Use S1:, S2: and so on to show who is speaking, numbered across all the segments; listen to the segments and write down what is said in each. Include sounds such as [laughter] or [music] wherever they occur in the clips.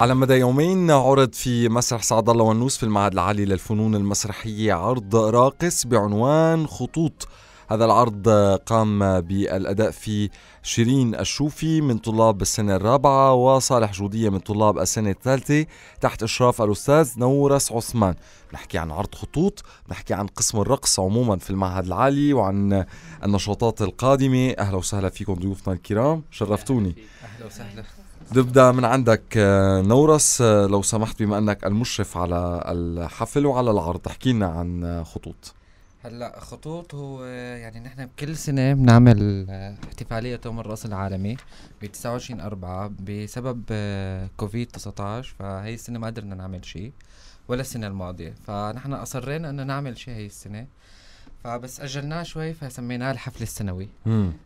S1: على مدى يومين عرض في مسرح سعد الله والنوس في المعهد العالي للفنون المسرحية عرض راقص بعنوان خطوط هذا العرض قام بالأداء فيه شيرين الشوفي من طلاب السنة الرابعة وصالح جودية من طلاب السنة الثالثة تحت إشراف الأستاذ نورس عثمان نحكي عن عرض خطوط نحكي عن قسم الرقص عموما في المعهد العالي وعن النشاطات القادمة أهلا وسهلا فيكم ضيوفنا الكرام شرفتوني أهلا وسهلا نبدا من عندك آه، نورس آه، لو سمحت بما انك المشرف على الحفل وعلى العرض احكي لنا عن آه، خطوط
S2: هلا خطوط هو يعني نحن بكل
S1: سنه بنعمل
S2: احتفاليه يوم الرأس العالمي ب 29 4 بسبب كوفيد 19 فهي السنه ما قدرنا نعمل شيء ولا السنه الماضيه فنحن اصرينا انه نعمل شيء هي السنه فبس اجلناه شوي فسميناه الحفل السنوي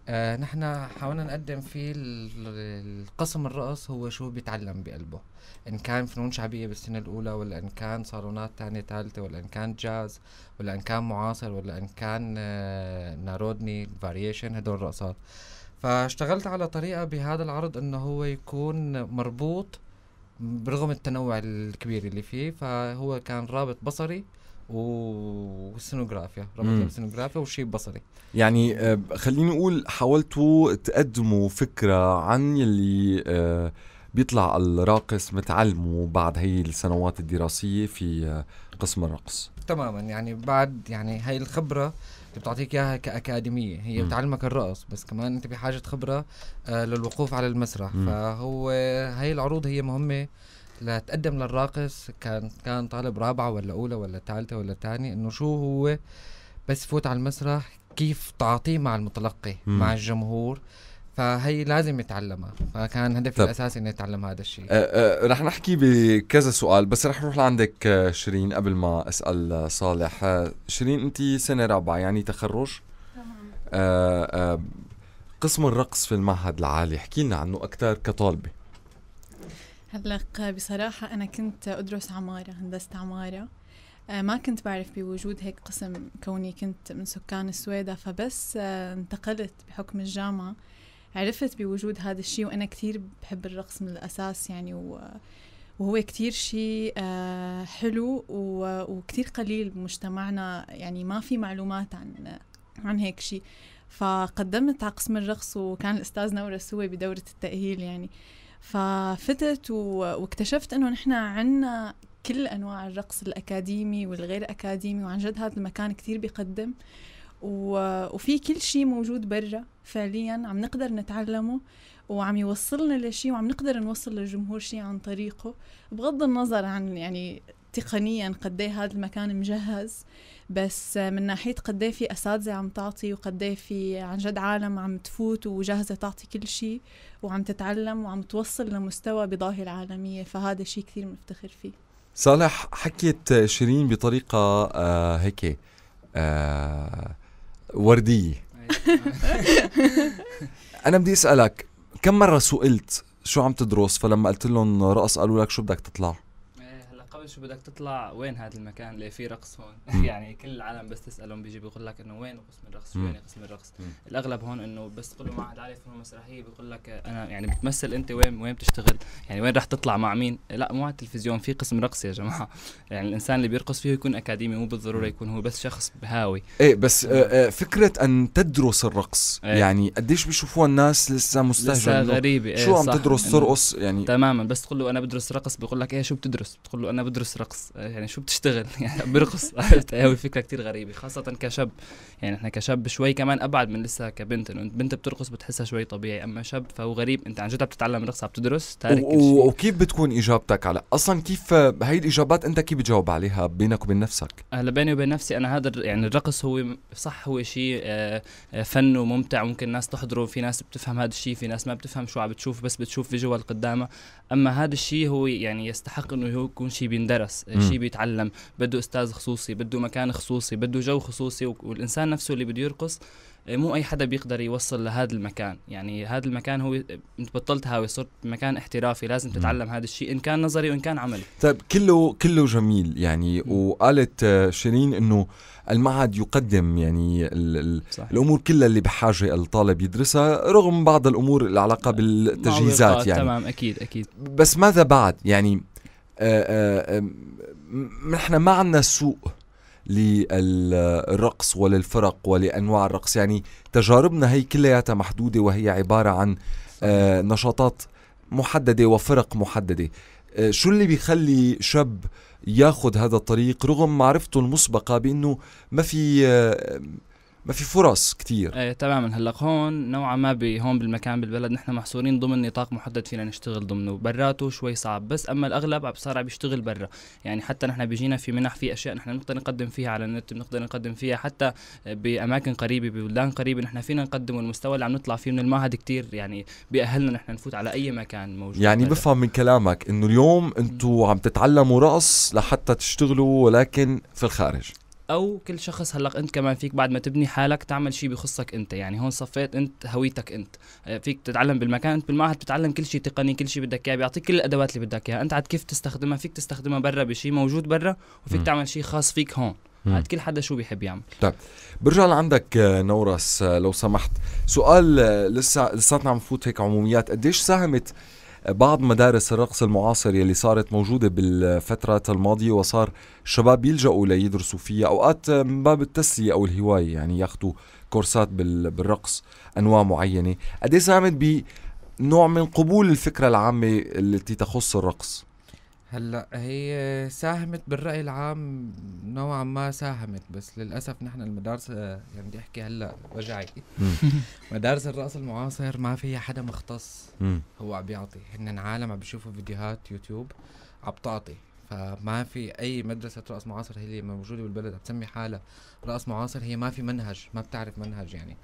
S2: آه نحن حاولنا نقدم فيه القسم الرقص هو شو بيتعلم بقلبه ان كان فنون شعبيه بالسنه الاولى ولا ان كان صالونات ثانيه ثالثه ولا ان كان جاز ولا ان كان معاصر ولا ان كان آه نارودني فاريشن هدول الرقصات فاشتغلت على طريقه بهذا العرض انه هو يكون مربوط برغم التنوع الكبير اللي فيه فهو كان رابط بصري والسينوغرافيا ربطتها بالسينوغرافيا وشيء بصري
S1: يعني آه، خليني اقول حاولتوا تقدموا فكره عن اللي آه، بيطلع الراقص متعلمه بعد هي السنوات الدراسيه في آه، قسم الرقص
S2: تماما يعني بعد يعني هاي الخبره اللي بتعطيك اياها كاكاديميه هي بتعلمك الرقص بس كمان انت بحاجه خبره للوقوف على المسرح م. فهو هاي العروض هي مهمه لتقدم للراقص كان كان طالب رابعه ولا اولى ولا ثالثه ولا ثاني انه شو هو بس يفوت على المسرح كيف تعاطيه مع المتلقي مم. مع الجمهور فهي لازم يتعلمها فكان هدفي الاساسي اني اتعلم هذا الشيء
S1: أه أه رح نحكي بكذا سؤال بس رح نروح لعندك أه، شيرين قبل ما اسال أه، صالح أه، شيرين انت سنه رابعه يعني تخرج أه أه قسم الرقص في المعهد العالي احكي لنا عنه اكثر كطالبه
S3: هلق بصراحة أنا كنت أدرس عمارة هندسة عمارة آه، ما كنت بعرف بوجود هيك قسم كوني كنت من سكان السويدة فبس آه، انتقلت بحكم الجامعة عرفت بوجود هذا الشيء وأنا كثير بحب الرقص من الأساس يعني و وهو كتير شيء آه، حلو وكتير قليل بمجتمعنا يعني ما في معلومات عن عن هيك شيء فقدمت على قسم الرقص وكان الأستاذ نورس هو بدورة التأهيل يعني آه ففتت واكتشفت انه نحن عندنا كل انواع الرقص الاكاديمي والغير اكاديمي وعن جد هذا المكان كثير بيقدم وفي كل شيء موجود برا فعليا عم نقدر نتعلمه وعم يوصلنا لشيء وعم نقدر نوصل للجمهور شيء عن طريقه بغض النظر عن يعني تقنيا قد إيه هذا المكان مجهز بس من ناحية قد إيه في أساتذة عم تعطي وقد إيه في عن جد عالم عم تفوت وجاهزة تعطي كل شيء وعم تتعلم وعم توصل لمستوى بضاهي العالميه فهذا شيء كثير بنفتخر فيه
S1: صالح حكيت شيرين بطريقة آه هيك آه وردية [laughs] أنا بدي أسألك كم مرة سئلت شو عم تدرس فلما قلت لهم رقص قالوا لك شو بدك تطلع؟
S4: قبل شو بدك تطلع وين هذا المكان اللي فيه رقص هون [laughs] يعني كل العالم بس تسالهم بيجي بيقول لك انه وين قسم الرقص شو يعني قسم الرقص الاغلب هون انه بس تقول له معهد عالي فنون مسرحيه بيقول لك انا يعني بتمثل انت وين وين بتشتغل يعني وين رح تطلع مع مين لا مو على التلفزيون في قسم رقص يا جماعه [laughs] يعني الانسان اللي بيرقص فيه يكون اكاديمي مو بالضروره يكون هو بس شخص هاوي ايه بس آه،
S1: آه، فكره ان تدرس الرقص إيه. يعني قديش بيشوفوها الناس لسه مستهجنه لسه غريبه إيه شو عم تدرس ترقص يعني
S4: تماما بس تقول له انا بدرس رقص بيقول لك ايه شو بتدرس بتقول له انا بدرس رقص آه، يعني شو بتشتغل [laughs] يعني برقص [laughs] عرفت هي فكره كتير غريبه خاصه كشاب يعني احنا كشاب شوي كمان ابعد من لسه كبنت انه بنت بترقص بتحسها شوي طبيعي اما شاب فهو غريب انت عن جد عم تتعلم رقص عم تدرس تارك و- شيء
S1: وكيف بتكون اجابتك على اصلا كيف هي الاجابات انت كيف بتجاوب عليها بينك وبين نفسك
S4: هلا آه، بيني وبين نفسي انا هذا يعني الرقص هو صح هو شيء آه، فن وممتع ممكن الناس تحضره في ناس بتفهم هذا الشيء في ناس ما بتفهم شو عم بتشوف بس بتشوف فيجوال قدامها اما هذا الشيء هو يعني يستحق انه يكون شيء شيء بيندرس شيء بيتعلم بده استاذ خصوصي بده مكان خصوصي بده جو خصوصي والانسان نفسه اللي بده يرقص إيه، مو اي حدا بيقدر يوصل لهذا المكان يعني هذا المكان هو انت بطلت هاوي صرت مكان احترافي لازم تتعلم هذا الشيء ان كان نظري وان كان عملي
S1: طيب كله كله جميل يعني وقالت شيرين انه المعهد يقدم يعني الـ الـ الامور كلها اللي بحاجه الطالب يدرسها رغم بعض الامور العلاقه بالتجهيزات يعني تمام اكيد اكيد بس ماذا بعد يعني آه، آه، آه، نحن ما عندنا سوق للرقص وللفرق ولانواع الرقص يعني تجاربنا هي كلياتها محدوده وهي عباره عن نشاطات محدده وفرق محدده شو اللي بيخلي شاب ياخذ هذا الطريق رغم معرفته المسبقه بانه ما في ما في فرص كتير
S4: ايه تماما هلا هون نوعا ما بهون بالمكان بالبلد نحن محصورين ضمن نطاق محدد فينا نشتغل ضمنه براته شوي صعب بس اما الاغلب صار عم يشتغل برا يعني حتى نحن بيجينا في منح في اشياء نحن بنقدر نقدم فيها على النت بنقدر نقدم فيها حتى باماكن قريبه ببلدان قريبه نحن فينا نقدم والمستوى اللي عم نطلع فيه من المعهد كتير يعني بيأهلنا نحن نفوت على اي مكان موجود يعني برا. بفهم
S1: من كلامك انه اليوم انتم عم تتعلموا رقص لحتى تشتغلوا ولكن في الخارج
S4: او كل شخص هلق انت كمان فيك بعد ما تبني حالك تعمل شيء بخصك انت يعني هون صفيت انت هويتك انت آه، فيك تتعلم بالمكان انت بالمعهد بتتعلم كل شيء تقني كل شيء بدك اياه بيعطيك كل الادوات اللي بدك اياها انت عاد كيف تستخدمها فيك تستخدمها برا بشيء موجود برا وفيك م. تعمل شيء خاص فيك هون عاد كل حدا شو بيحب يعمل
S1: طيب برجع لعندك آه، نورس آه، لو سمحت سؤال لسه لساتنا عم نفوت هيك عموميات قديش ساهمت بعض مدارس الرقص المعاصر يلي صارت موجودة بالفترة الماضية وصار الشباب يلجأوا ليدرسوا فيها أوقات من باب التسلية أو الهواية يعني ياخدوا كورسات بالرقص أنواع معينة قد إيه ساهمت بنوع من قبول الفكرة العامة التي تخص الرقص
S2: هلا هي ساهمت بالرأي العام نوعا ما ساهمت بس للأسف نحن المدارس آه، يعني بدي أحكي هلا وجعي [laughs] مدارس الرقص المعاصر ما فيها حدا مختص هو عم بيعطي هن عالم عم بيشوفوا فيديوهات يوتيوب عم تعطي فما في اي مدرسه رأس معاصر هي اللي موجوده بالبلد عم تسمي حالها رأس معاصر هي ما في منهج ما بتعرف منهج يعني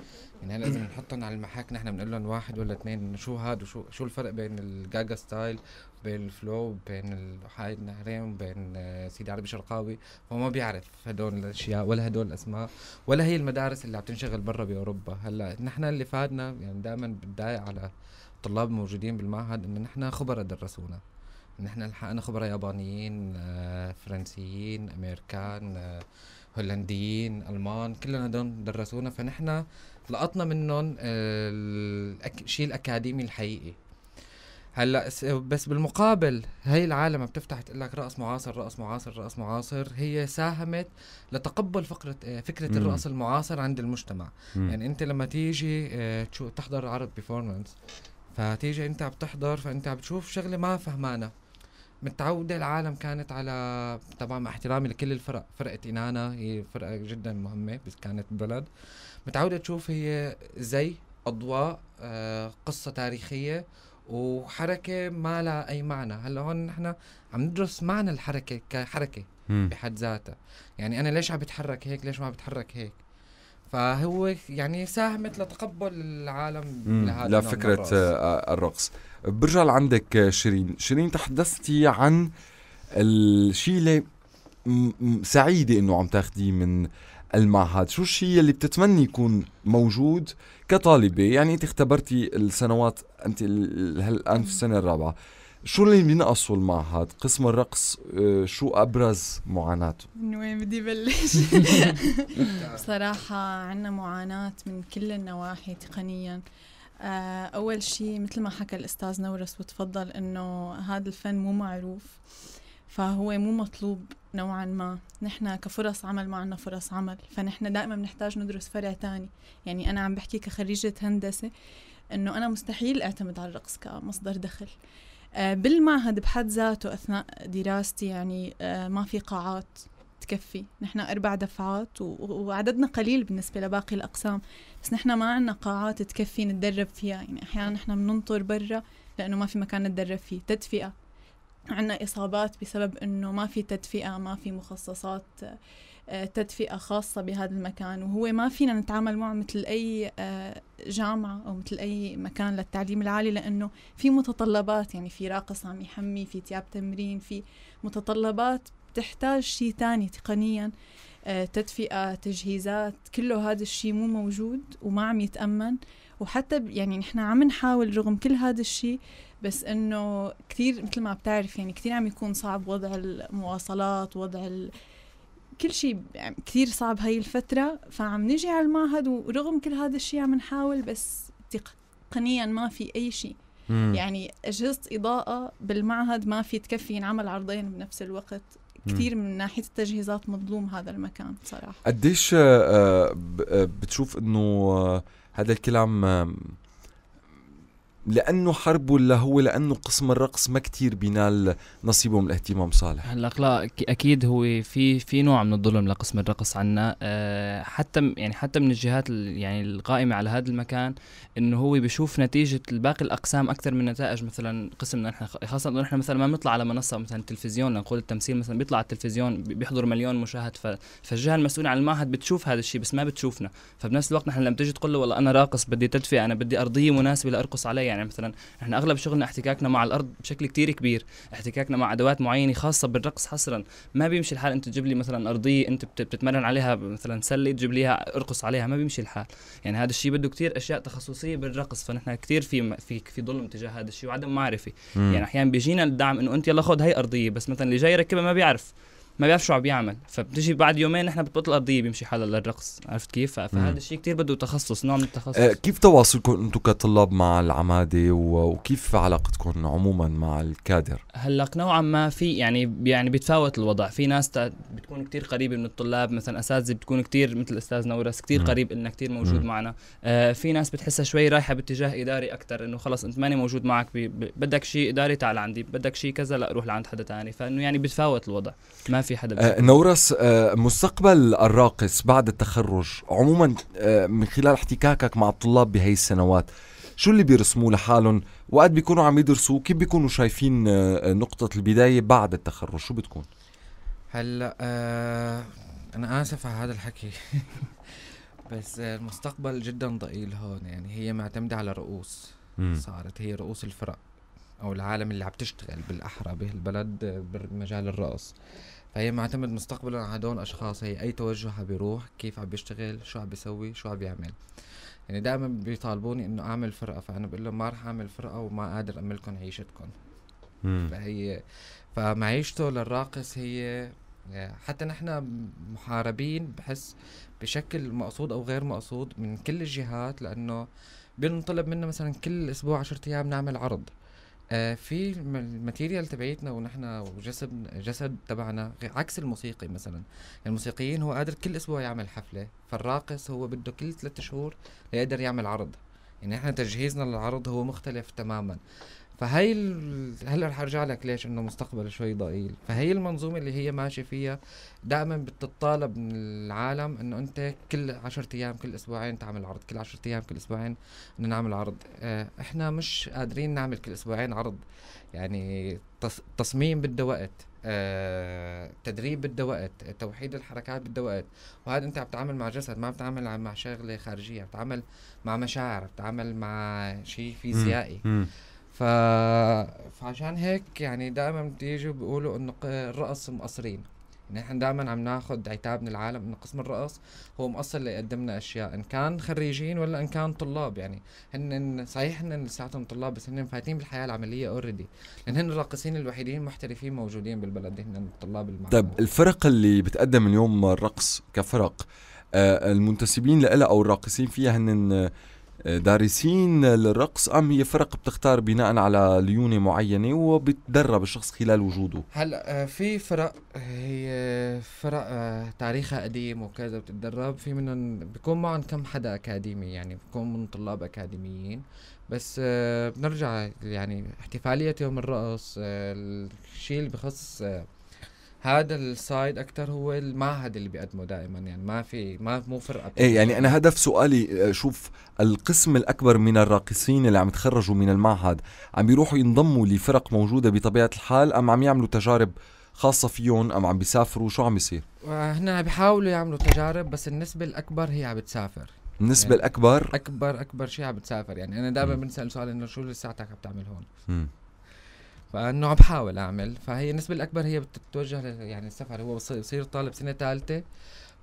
S2: يعني هلا اذا بنحطهم على المحاك نحن بنقول لهم واحد ولا اثنين شو هاد وشو شو الفرق بين الجاجا ستايل بين الفلو بين حايد النهرين بين سيدي عربي شرقاوي هو ما بيعرف هدول الاشياء ولا هدول الاسماء ولا هي المدارس اللي عم تنشغل برا باوروبا هلا نحن اللي فادنا يعني دائما بتضايق على الطلاب الموجودين بالمعهد انه نحن خبرة درسونا نحن لحقنا خبراء يابانيين آه، فرنسيين امريكان آه، هولنديين المان كلنا دون درسونا فنحن لقطنا منهم آه، الشيء الاكاديمي الحقيقي هلا بس بالمقابل هي العالم بتفتح تقول لك رقص معاصر رقص معاصر رقص معاصر هي ساهمت لتقبل فكره فكره الرقص المعاصر عند المجتمع مم. يعني انت لما تيجي تحضر عرض بيفورمانس فتيجي انت عم تحضر فانت عم تشوف شغله ما فهمانه متعودة العالم كانت على طبعا مع احترامي لكل الفرق فرقة إنانا هي فرقة جدا مهمة بس كانت بلد متعودة تشوف هي زي أضواء آه قصة تاريخية وحركة ما لها أي معنى هلا هون نحن عم ندرس معنى الحركة كحركة بحد ذاتها يعني أنا ليش عم بتحرك هيك ليش ما بتحرك هيك فهو يعني ساهمت لتقبل العالم لهذا لفكرة
S1: الرقص آه، برجع لعندك شيرين شيرين تحدثتي عن الشيء اللي سعيدة انه عم تاخديه من المعهد شو الشيء اللي بتتمني يكون موجود كطالبة يعني انت اختبرتي السنوات انت هالان في السنة الرابعة شو اللي بينقصوا المعهد؟ قسم الرقص آه، شو ابرز معاناته؟
S3: من وين بدي بلش؟ بصراحه [laughs] عندنا معاناه من كل النواحي تقنيا آه، اول شيء مثل ما حكى الاستاذ نورس وتفضل انه هذا الفن مو معروف فهو مو مطلوب نوعا ما نحن كفرص عمل ما عندنا فرص عمل فنحن دائما بنحتاج ندرس فرع تاني يعني انا عم بحكي كخريجه هندسه انه انا مستحيل اعتمد على الرقص كمصدر دخل آه، بالمعهد بحد ذاته أثناء دراستي يعني آه، ما في قاعات تكفي نحن أربع دفعات وعددنا قليل بالنسبة لباقي الأقسام بس نحن ما عندنا قاعات تكفي نتدرب فيها يعني أحيانا نحن بننطر برا لأنه ما في مكان نتدرب فيه تدفئة عندنا إصابات بسبب أنه ما في تدفئة ما في مخصصات آه، تدفئة خاصة بهذا المكان وهو ما فينا نتعامل معه مثل أي آه، جامعة أو مثل أي مكان للتعليم العالي لأنه في متطلبات يعني في راقص عم يحمي في ثياب تمرين في متطلبات بتحتاج شيء ثاني تقنيا آه، تدفئة تجهيزات كله هذا الشيء مو موجود وما عم يتأمن وحتى يعني نحن عم نحاول رغم كل هذا الشيء بس انه كثير مثل ما بتعرف يعني كثير عم يكون صعب وضع المواصلات وضع كل شيء يعني كثير صعب هاي الفترة فعم نجي على المعهد ورغم كل هذا الشيء عم نحاول بس تقنيا ما في أي شيء
S1: يعني
S3: أجهزة إضاءة بالمعهد ما في تكفي ينعمل عرضين بنفس الوقت كثير من ناحيه التجهيزات مظلوم هذا المكان صراحه
S1: قديش آه، آه، آه، بتشوف انه هذا الكلام لانه حرب ولا هو لانه قسم الرقص ما كتير بينال نصيبه من الاهتمام صالح
S4: هلا لا اكيد هو في في نوع من الظلم لقسم الرقص عنا أه حتى يعني حتى من الجهات يعني القائمه على هذا المكان انه هو بشوف نتيجه باقي الاقسام اكثر من نتائج مثلا قسمنا نحن خاصه انه نحن مثلا ما بنطلع على منصه مثلا التلفزيون لنقول التمثيل مثلا بيطلع على التلفزيون بيحضر مليون مشاهد فالجهه المسؤوله عن المعهد بتشوف هذا الشيء بس ما بتشوفنا فبنفس الوقت نحن لما تيجي تقول له والله انا راقص بدي تدفئه انا بدي ارضيه مناسبه لارقص علي يعني مثلا احنا اغلب شغلنا احتكاكنا مع الارض بشكل كتير كبير احتكاكنا مع ادوات معينه خاصه بالرقص حصرا ما بيمشي الحال انت تجيب لي مثلا ارضيه انت بتتمرن عليها مثلا سله تجيب ليها ارقص عليها ما بيمشي الحال يعني هذا الشيء بده كتير اشياء تخصصيه بالرقص فنحن كتير في في في ظلم تجاه هذا الشيء وعدم معرفه يعني احيانا بيجينا الدعم انه انت يلا خذ هي ارضيه بس مثلا اللي جاي يركبها ما بيعرف ما بيعرف شو عم بيعمل فبتجي بعد يومين نحن بتبطل الارضيه بيمشي حدا للرقص عرفت كيف فهذا الشيء كثير بده تخصص نوع من التخصص آه
S1: كيف تواصلكم انتم كطلاب مع العماده وكيف علاقتكم عموما مع الكادر
S4: هلا نوعا ما في يعني يعني بيتفاوت الوضع في ناس بتكون كثير قريبه من الطلاب مثلا اساتذه بتكون كثير مثل الاستاذ نورس كثير قريب لنا كثير موجود مم. معنا آه في ناس بتحسها شوي رايحه باتجاه اداري اكثر انه خلص انت ماني موجود معك بدك شيء اداري تعال عندي بدك شيء كذا لا روح لعند حدا ثاني فانه يعني بيتفاوت الوضع ما في حدا آه
S1: نورس آه، مستقبل الراقص بعد التخرج عموما آه، من خلال احتكاكك مع الطلاب بهي السنوات شو اللي بيرسموه لحالهم وقت بيكونوا عم يدرسوا كيف بيكونوا شايفين آه، نقطة البداية بعد التخرج شو بتكون
S2: هلا آه انا اسف على هذا الحكي [laughs] بس المستقبل جدا ضئيل هون يعني هي معتمدة على رؤوس م. صارت هي رؤوس الفرق او العالم اللي عم تشتغل بالاحرى بهالبلد بمجال الرقص فهي معتمد مستقبلا على هدول الاشخاص هي اي توجه عم بيروح كيف عم بيشتغل شو عم بيسوي شو عم بيعمل يعني دائما بيطالبوني انه اعمل فرقه فانا بقول لهم ما رح اعمل فرقه وما قادر املكم عيشتكم فهي فمعيشته للراقص هي يعني حتى نحن محاربين بحس بشكل مقصود او غير مقصود من كل الجهات لانه بينطلب منا مثلا كل اسبوع 10 ايام نعمل عرض آه في الماتيريال تبعيتنا ونحن وجسد جسد تبعنا عكس الموسيقي مثلا الموسيقيين هو قادر كل اسبوع يعمل حفله فالراقص هو بده كل ثلاثة شهور ليقدر يعمل عرض يعني احنا تجهيزنا للعرض هو مختلف تماما فهي ال... هلا رح ارجع لك ليش انه مستقبل شوي ضئيل فهي المنظومه اللي هي ماشيه فيها دائما بتتطالب من العالم انه انت كل 10 ايام كل اسبوعين تعمل عرض كل 10 ايام كل اسبوعين بدنا نعمل عرض اه احنا مش قادرين نعمل كل اسبوعين عرض يعني تصميم بده وقت آه، تدريب بده وقت توحيد الحركات بده وقت وهذا انت عم تعمل مع جسد ما عم مع شغله خارجيه عم تعمل مع مشاعر عم مع شيء فيزيائي ف... فعشان هيك يعني دائما بيجوا بيقولوا انه الرقص مقصرين يعني دائما عم ناخذ عتاب من العالم انه قسم الرقص هو مقصر اللي يقدم لنا اشياء ان كان خريجين ولا ان كان طلاب يعني هن صحيح هن لساتهم طلاب بس هن فايتين بالحياه العمليه اوريدي لان هن الراقصين الوحيدين المحترفين موجودين بالبلد هن الطلاب المعلومة. طيب
S1: الفرق اللي بتقدم اليوم الرقص كفرق آه المنتسبين لها او الراقصين فيها هن دارسين للرقص ام هي فرق بتختار بناء على ليونه معينه وبتدرب الشخص خلال وجوده
S2: هلا آه، في فرق هي فرق آه، تاريخها قديم وكذا بتتدرب في منهم بيكون معهم كم حدا اكاديمي يعني بيكون من طلاب اكاديميين بس آه، بنرجع يعني احتفالية يوم الرقص الشيء اللي بخص هذا السايد اكثر هو المعهد اللي بيقدمه دائما يعني ما في ما مو فرقه ايه يعني
S1: انا هدف سؤالي آه، شوف القسم الاكبر من الراقصين اللي عم يتخرجوا من المعهد عم بيروحوا ينضموا لفرق موجوده بطبيعه الحال ام عم يعملوا تجارب خاصة فيهم أم عم بيسافروا شو عم بيصير؟
S2: هنا عم بيحاولوا يعملوا تجارب بس النسبة الأكبر هي عم بتسافر النسبة يعني الأكبر أكبر أكبر شيء عم بتسافر يعني أنا دائما بنسأل سؤال إنه شو لساتك عم تعمل هون؟ م. فانه عم بحاول اعمل فهي النسبه الاكبر هي بتتوجه يعني السفر هو بصير طالب سنه ثالثه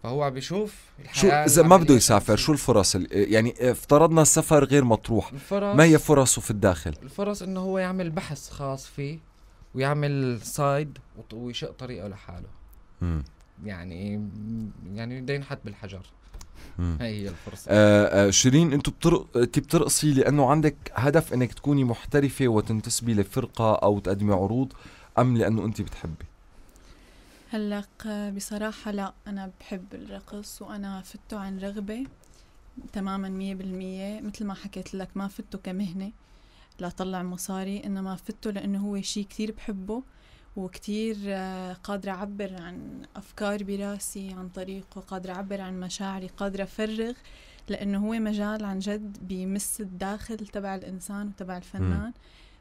S2: فهو عم بيشوف
S1: شو اذا ما بده يسافر شو الفرص يعني افترضنا السفر غير مطروح ما هي فرصه في الداخل
S2: الفرص انه هو يعمل بحث خاص فيه ويعمل سايد ويشق طريقه لحاله يعني يعني بده ينحط بالحجر هي هي الفرصه
S1: آه, آه، شيرين انت بتر... انت بترقصي لانه عندك هدف انك تكوني محترفه وتنتسبي لفرقه او تقدمي عروض ام لانه انت بتحبي
S3: هلق بصراحه لا انا بحب الرقص وانا فته عن رغبه تماما مية بالمية مثل ما حكيت لك ما فته كمهنة لأطلع مصاري إنما فته لأنه هو شيء كثير بحبه وكتير آه، قادرة أعبر عن أفكار براسي عن طريقه قادرة أعبر عن مشاعري قادرة أفرغ لأنه هو مجال عن جد بيمس الداخل تبع الإنسان وتبع الفنان م.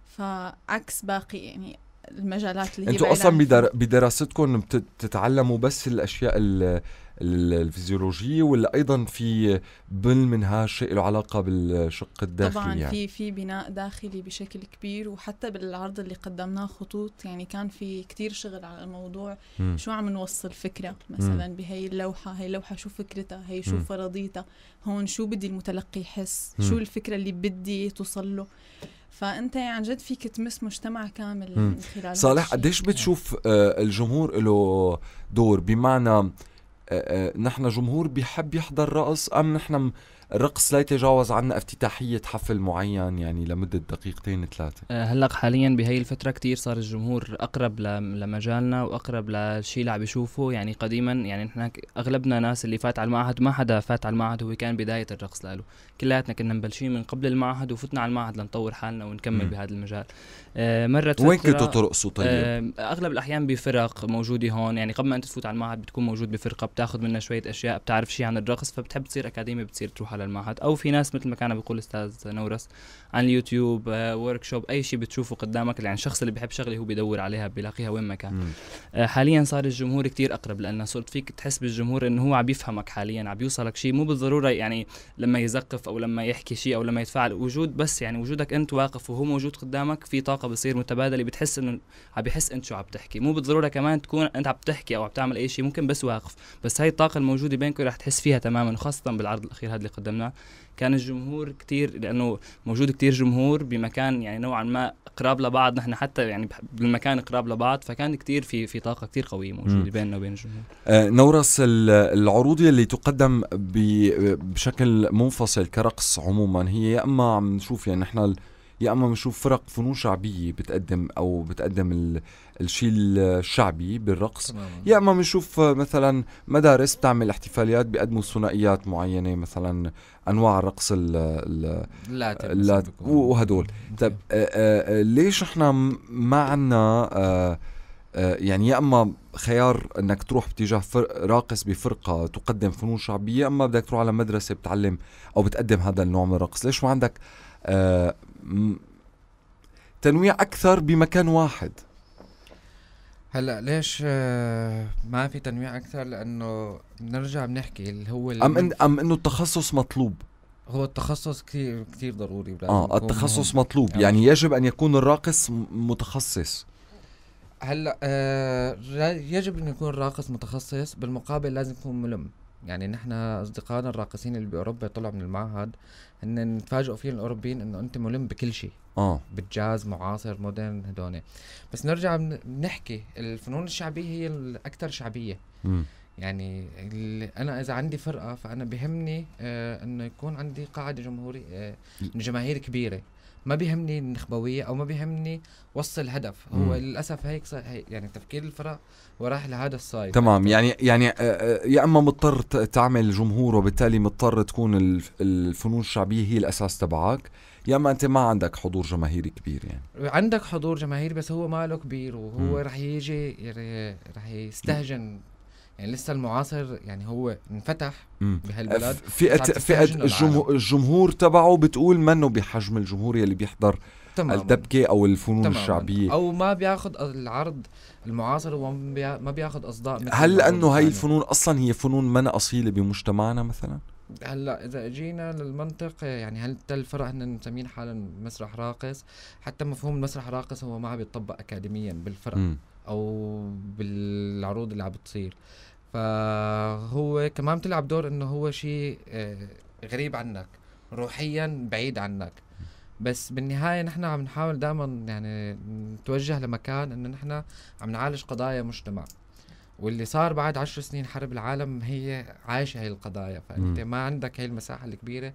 S3: فعكس باقي يعني المجالات اللي هي انتوا اصلا بدر...
S1: بدراستكم بتتعلموا بس الاشياء ال... الفيزيولوجيه ولا ايضا في منها شيء له علاقه بالشق الداخلي طبعا يعني. في
S3: في بناء داخلي بشكل كبير وحتى بالعرض اللي قدمناه خطوط يعني كان في كتير شغل على الموضوع م. شو عم نوصل فكره مثلا م. بهي اللوحه هي اللوحه شو فكرتها هي شو فرضيتها هون شو بدي المتلقي يحس شو الفكره اللي بدي توصل له فانت عن جد فيك تمس مجتمع كامل من خلال صالح
S1: قديش نعم. بتشوف آه الجمهور له دور بمعنى آه آه نحن جمهور بيحب يحضر رقص ام نحن الرقص لا يتجاوز عنا افتتاحية حفل معين يعني لمدة دقيقتين ثلاثة
S4: آه، هلا حاليا بهي الفترة كتير صار الجمهور أقرب لمجالنا وأقرب للشيء اللي عم بيشوفه يعني قديما يعني نحن أغلبنا ناس اللي فات على المعهد ما حدا فات على المعهد هو كان بداية الرقص له كلياتنا كنا مبلشين من قبل المعهد وفتنا على المعهد لنطور حالنا ونكمل م. بهذا المجال آه، مرت وين كنتوا ترقصوا طيب؟ آه، أغلب الأحيان بفرق موجودة هون يعني قبل ما أنت تفوت على المعهد بتكون موجود بفرقة بتاخذ منها شوية أشياء بتعرف شيء عن الرقص فبتحب تصير أكاديمي بتصير تروح على على المعهد او في ناس مثل ما كان بيقول استاذ نورس عن اليوتيوب ورك آه، شوب اي شيء بتشوفه قدامك يعني الشخص اللي بحب شغله هو بيدور عليها بيلاقيها وين ما كان آه، حاليا صار الجمهور كتير اقرب لانه صرت فيك تحس بالجمهور انه هو عم بيفهمك حاليا عم بيوصلك شيء مو بالضروره يعني لما يزقف او لما يحكي شيء او لما يتفاعل وجود بس يعني وجودك انت واقف وهو موجود قدامك في طاقه بصير متبادله بتحس انه عم يحس انت شو عم تحكي مو بالضروره كمان تكون انت عم تحكي او عم تعمل اي شيء ممكن بس واقف بس هاي الطاقه الموجوده بينكم رح تحس فيها تماما خاصه بالعرض الاخير هذا اللي قدمناه كان الجمهور كتير لانه موجود كتير جمهور بمكان يعني نوعا ما قراب لبعض نحن حتى يعني بالمكان قراب لبعض فكان كتير في في طاقه كتير قويه موجوده بيننا وبين الجمهور
S1: آه نورس العروض اللي تقدم بشكل منفصل كرقص عموما هي يا اما عم نشوف يعني نحن يا اما بنشوف فرق فنون شعبيه بتقدم او بتقدم الشيء الشعبي بالرقص يا اما بنشوف مثلا مدارس بتعمل احتفاليات بيقدموا ثنائيات معينه مثلا انواع الرقص ال وهدول طيب آه، آه، آه، ليش احنا ما عندنا يعني يا اما خيار انك تروح باتجاه راقص بفرقه تقدم فنون شعبيه اما بدك تروح على مدرسه بتعلم او بتقدم هذا النوع من الرقص ليش ما عندك تنويع اكثر بمكان واحد
S2: هلا ليش آه، ما في تنويع اكثر لانه بنرجع بنحكي اللي هو ام إن
S1: ام انه التخصص مطلوب هو التخصص كثير كثير ضروري اه التخصص مطلوب يعني, يعني يجب ان يكون الراقص متخصص
S2: هلا آه يجب انه يكون راقص متخصص بالمقابل لازم يكون ملم يعني نحن اصدقائنا الراقصين اللي باوروبا طلعوا من المعهد هن تفاجئوا فيهم الاوروبيين انه انت ملم بكل شيء اه بالجاز معاصر مودرن هدول بس نرجع بنحكي الفنون الشعبيه هي الاكثر شعبيه م. يعني انا اذا عندي فرقه فانا بهمني آه انه يكون عندي قاعده جمهوري آه جماهير كبيره ما بيهمني النخبويه او ما بيهمني وصل الهدف هو مم. للاسف هيك صار هي يعني تفكير الفرق وراح لهذا الصايد
S1: تمام يعني يعني آه، آه، يا اما مضطر تعمل جمهور وبالتالي مضطر تكون الفنون الشعبيه هي الاساس تبعك يا اما انت ما عندك حضور جماهيري كبير يعني
S2: عندك حضور جماهيري بس هو ماله كبير وهو رح يجي رح يستهجن يعني لسه المعاصر يعني هو انفتح بهالبلاد فئه فئه
S1: الجمهور تبعه بتقول منه بحجم الجمهور يلي بيحضر تماما. الدبكه او الفنون تماما. الشعبيه او
S2: ما بياخذ العرض المعاصر وما بياخذ اصداء مثل هل لانه هي يعني. الفنون
S1: اصلا هي فنون من اصيله بمجتمعنا مثلا؟
S2: هلا اذا اجينا للمنطق يعني هل الفرق هن مسمين حالهم مسرح راقص حتى مفهوم المسرح راقص هو ما عم يتطبق اكاديميا بالفرق م. او بالعروض اللي عم بتصير فهو كمان بتلعب دور انه هو شيء آه، غريب عنك روحيا بعيد عنك بس بالنهاية نحن عم نحاول دائما يعني نتوجه لمكان انه نحن عم نعالج قضايا مجتمع واللي صار بعد عشر سنين حرب العالم هي عايشة هي القضايا فانت ما عندك هي المساحة الكبيرة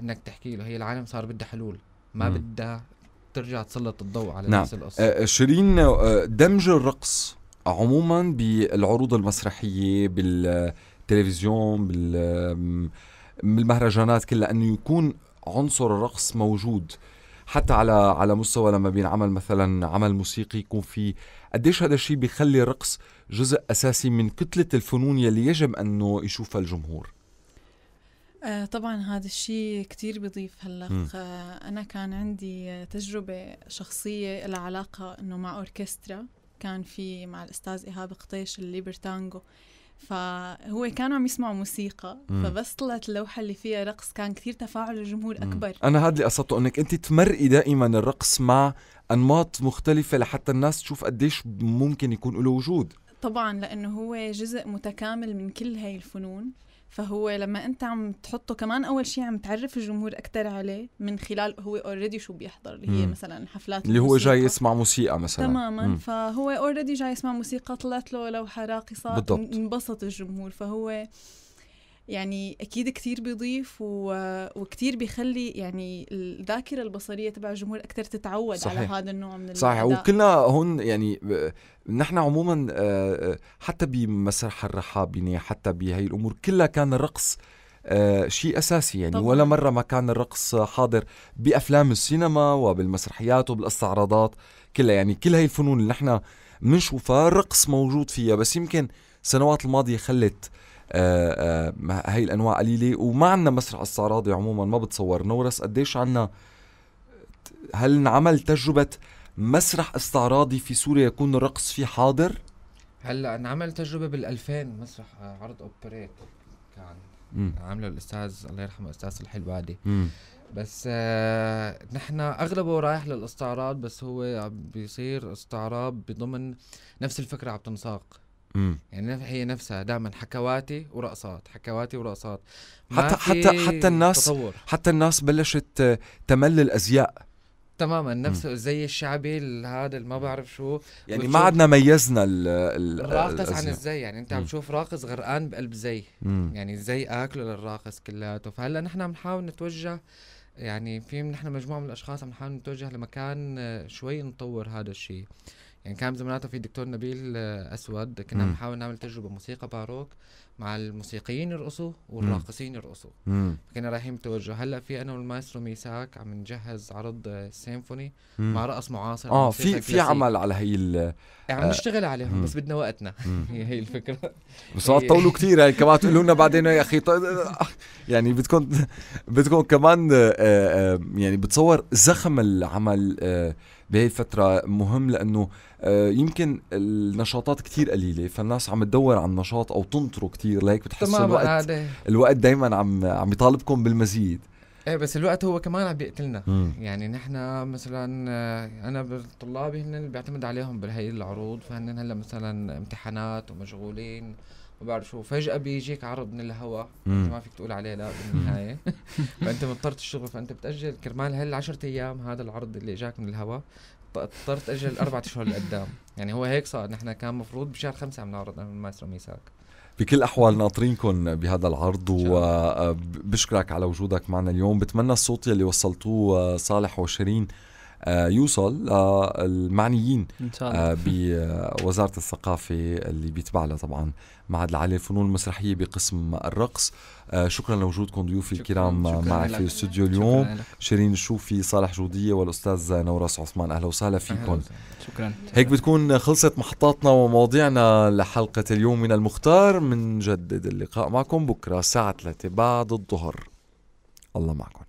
S2: انك تحكي له هي العالم صار بدها حلول ما بدها ترجع تسلط الضوء على نعم. نفس القصة آه،
S1: شيرين آه، دمج الرقص عموما بالعروض المسرحيه بالتلفزيون بال بالمهرجانات كلها انه يكون عنصر الرقص موجود حتى على على مستوى لما بينعمل مثلا عمل موسيقي يكون في قديش هذا الشيء بيخلي الرقص جزء اساسي من كتله الفنون يلي يجب انه يشوفها الجمهور
S3: آه طبعا هذا الشيء كتير بيضيف هلا آه انا كان عندي تجربه شخصيه لها علاقه انه مع اوركسترا كان في مع الأستاذ إيهاب قطيش الليبرتانجو فهو كانوا عم يسمعوا موسيقى مم. فبس طلعت اللوحه اللي فيها رقص كان كثير تفاعل الجمهور اكبر مم.
S1: انا هذا اللي قصدته انك انت تمرقي دائما الرقص مع انماط مختلفه لحتى الناس تشوف قديش ممكن يكون له وجود
S3: طبعا لانه هو جزء متكامل من كل هاي الفنون فهو لما انت عم تحطه كمان اول شيء عم تعرف الجمهور اكثر عليه من خلال هو اوريدي شو بيحضر اللي هي مثلا حفلات اللي هو جاي
S1: يسمع موسيقى مثلا تماما مم.
S3: فهو اوريدي جاي يسمع موسيقى طلعت له لوحه راقصه انبسط الجمهور فهو يعني اكيد كثير بيضيف و... وكثير بيخلي يعني الذاكره البصريه تبع الجمهور اكثر تتعود صحيح. على هذا النوع من صحيح الأداء. وكلنا
S1: هون يعني آه، نحن عموما آه، حتى بمسرح الرحابنه حتى بهي الامور كلها كان الرقص آه شيء اساسي يعني طبعا. ولا مره ما كان الرقص حاضر بافلام السينما وبالمسرحيات وبالاستعراضات كلها يعني كل هاي الفنون اللي نحن بنشوفها الرقص موجود فيها بس يمكن السنوات الماضيه خلت آه، آه، هاي الانواع قليله وما عندنا مسرح استعراضي عموما ما بتصور نورس قديش عندنا هل انعمل تجربه مسرح استعراضي في سوريا يكون الرقص فيه حاضر؟
S2: هلا انعمل تجربه بال2000 مسرح آه، عرض اوبريت كان مم. عامله الاستاذ الله يرحمه الاستاذ صلاح الوادي بس آه نحن اغلبه رايح للاستعراض بس هو بيصير استعراض بضمن نفس الفكره عم تنساق مم. يعني هي نفسها دائما حكواتي ورقصات حكواتي ورقصات
S1: حتى حتى حتى الناس تطور. حتى الناس بلشت تمل الازياء
S2: تماما نفس زي الشعبي هذا ما بعرف شو يعني ما عدنا
S1: ميزنا ال الراقص عن الزي يعني انت عم
S2: تشوف راقص غرقان بقلب زي مم. يعني زي اكله للراقص كلياته فهلا نحن عم نحاول نتوجه يعني في نحن مجموعه من الاشخاص عم نحاول نتوجه لمكان آه، شوي نطور هذا الشيء يعني كان زمان في دكتور نبيل آه، اسود كنا بنحاول نعمل تجربه موسيقى باروك مع الموسيقيين يرقصوا والراقصين يرقصوا كنا رايحين بتوجه هلا في انا والمايسترو ميساك عم نجهز عرض آه، سيمفوني مع رقص معاصر اه في في عمل على هي ال يعني عم آه، نشتغل عليهم مم. بس بدنا وقتنا [laughs]
S1: هي هي الفكره بس طولوا كثير يعني كمان تقولوا لنا بعدين يا اخي طيب، يعني بدكم بدكم كمان يعني بتصور زخم العمل بهي الفتره مهم لانه آه، يمكن النشاطات كتير قليله فالناس عم تدور عن نشاط او تنطره كتير لهيك بتحسوا الوقت الوقت دائما عم عم يطالبكم بالمزيد
S2: ايه بس الوقت هو كمان عم بيقتلنا مم. يعني نحن مثلا آه، انا طلابي هن اللي بيعتمد عليهم بهي العروض فهن هلا مثلا امتحانات ومشغولين ما بعرف شو فجأة بيجيك عرض من الهواء ما فيك تقول عليه لا بالنهاية [laughs] فأنت مضطر تشتغل فأنت بتأجل كرمال هال10 أيام هذا العرض اللي إجاك من الهواء اضطرت تأجل أربعة أشهر لقدام يعني هو هيك صار نحن كان مفروض بشهر خمسة عم نعرض أنا ماستر ميساك
S1: بكل الاحوال ناطرينكم بهذا العرض وبشكرك على وجودك معنا اليوم بتمنى الصوت يلي وصلتوه آه، صالح وشيرين آه، يوصل للمعنيين ان شاء الله آه، بوزاره الثقافه اللي بيتبع لها طبعا معهد العالي للفنون المسرحيه بقسم الرقص آه، شكرا لوجودكم ضيوفي الكرام معي في استوديو اليوم شيرين الشوفي صالح جوديه والاستاذ نوراس عثمان اهلا وسهلا فيكم شكرا هيك بتكون خلصت محطاتنا ومواضيعنا لحلقه اليوم من المختار منجدد اللقاء معكم بكره الساعه 3 بعد الظهر الله معكم